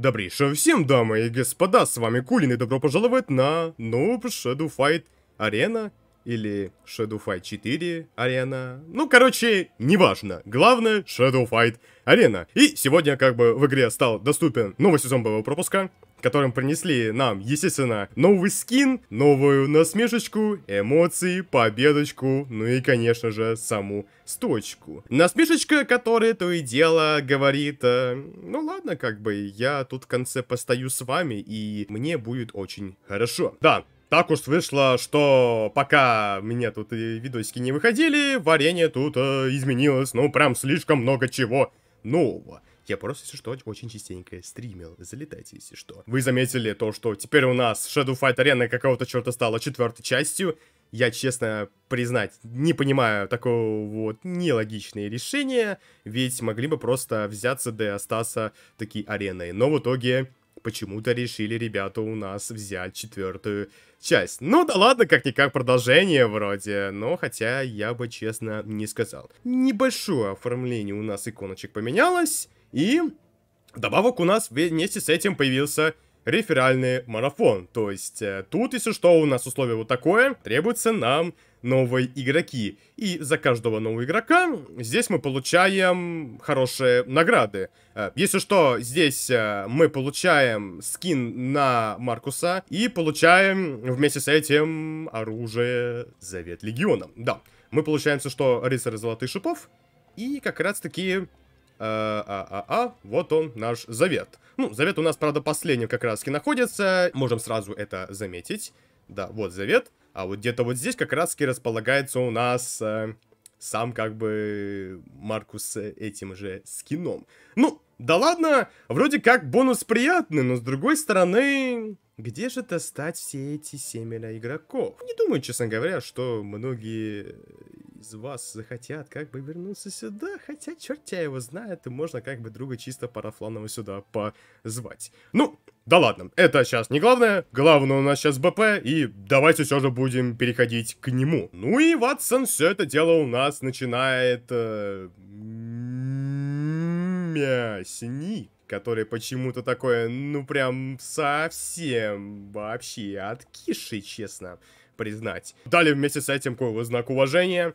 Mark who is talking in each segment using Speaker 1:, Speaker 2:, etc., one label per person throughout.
Speaker 1: Добрейшего всем, дамы и господа, с вами Кулин, и добро пожаловать на Noob Shadow Fight Arena или Shadow Fight 4 арена. Ну, короче, неважно. Главное, Shadow Fight арена. И сегодня как бы в игре стал доступен новый сезон боевого пропуска, которым принесли нам, естественно, новый скин, новую насмешечку, эмоции, победочку, ну и, конечно же, саму сточку. Насмешечка, которая то и дело говорит, э, ну ладно, как бы, я тут в конце постою с вами, и мне будет очень хорошо. Да, так уж вышло, что пока мне тут видосики не выходили, варенье тут э, изменилось, ну прям слишком много чего нового. Я просто, если что, очень частенько стримил. Залетайте, если что. Вы заметили то, что теперь у нас Shadow Fight Arena какого-то черта стала четвертой частью. Я, честно признать, не понимаю такого вот нелогичное решение, ведь могли бы просто взяться до Астаса такие ареной. Но в итоге почему-то решили ребята у нас взять четвертую часть. Ну да ладно, как-никак продолжение вроде, но хотя я бы честно не сказал. Небольшое оформление у нас иконочек поменялось, и добавок у нас вместе с этим появился реферальный марафон. То есть э, тут, если что, у нас условие вот такое, требуется нам новые игроки. И за каждого нового игрока здесь мы получаем хорошие награды. Э, если что, здесь э, мы получаем скин на Маркуса и получаем вместе с этим оружие Завет Легиона. Да, мы получаем что рыцарь Золотых Шипов и как раз-таки а-а-а, э, вот он, наш завет. Ну, завет у нас, правда, последним как раз-таки находится. Можем сразу это заметить. Да, вот завет. А вот где-то вот здесь как раз-таки располагается у нас э, сам как бы Маркус с этим же скином. Ну, да ладно, вроде как бонус приятный, но с другой стороны... Где же достать все эти семеля игроков? Не думаю, честно говоря, что многие из вас захотят как бы вернуться сюда, хотя черт я его знает, можно как бы друга чисто парафланового сюда позвать. Ну, да ладно, это сейчас не главное. Главное у нас сейчас БП, и давайте все же будем переходить к нему. Ну и Ватсон все это дело у нас начинает... Э, мясни которое почему-то такое, ну прям совсем вообще от киши, честно признать. Далее вместе с этим какой знак уважения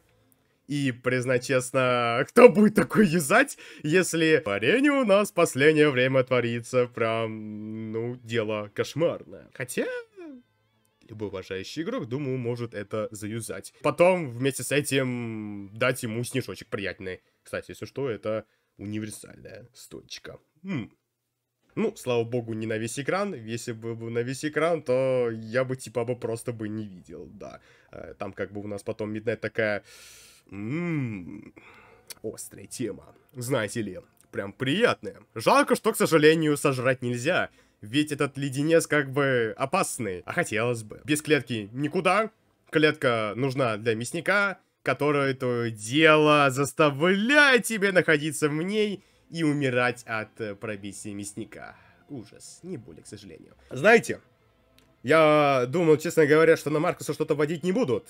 Speaker 1: и, признать честно, кто будет такой юзать, если варенье у нас в последнее время творится прям, ну, дело кошмарное. Хотя, любой уважающий игрок, думаю, может это заюзать. Потом вместе с этим дать ему снежочек приятный. Кстати, если что, это универсальная стойчка. Хм. Ну, слава богу, не на весь экран. Если бы на весь экран, то я бы типа бы просто бы не видел, да. Э, там как бы у нас потом Midnight такая Ммм, острая тема. Знаете ли, прям приятная. Жалко, что, к сожалению, сожрать нельзя, ведь этот леденец как бы опасный, а хотелось бы. Без клетки никуда, клетка нужна для мясника, который это дело заставляет тебя находиться в ней и умирать от пробития мясника. Ужас, не более, к сожалению. Знаете, я думал, честно говоря, что на Маркуса что-то водить не будут.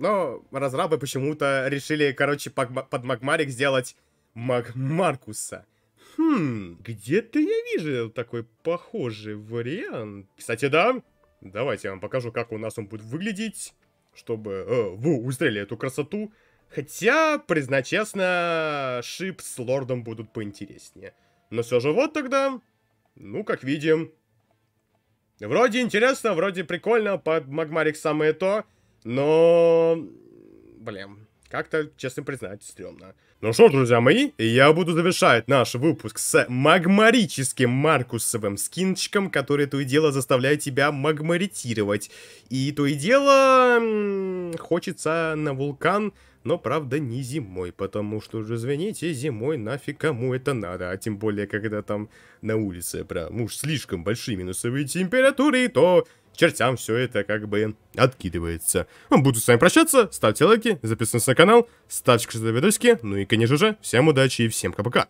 Speaker 1: Но разрабы почему-то решили, короче, под Магмарик сделать Маг Маркуса. Хм, где-то я вижу такой похожий вариант. Кстати, да, давайте я вам покажу, как у нас он будет выглядеть, чтобы э, вы узрели эту красоту. Хотя, признать честно, шип с лордом будут поинтереснее. Но все же вот тогда, ну, как видим, Вроде интересно, вроде прикольно, под Магмарик самое то, но... Блин, как-то, честно признать, стрёмно. Ну что, друзья мои, я буду завершать наш выпуск с магмарическим маркусовым скинчиком, который то и дело заставляет тебя магмаритировать. И то и дело... хочется на вулкан но правда не зимой, потому что, уже извините, зимой нафиг кому это надо, а тем более, когда там на улице прям уж слишком большие минусовые температуры, то чертям все это как бы откидывается. Буду с вами прощаться, ставьте лайки, записывайтесь на канал, ставьте за видосики, ну и, конечно же, всем удачи и всем пока-пока.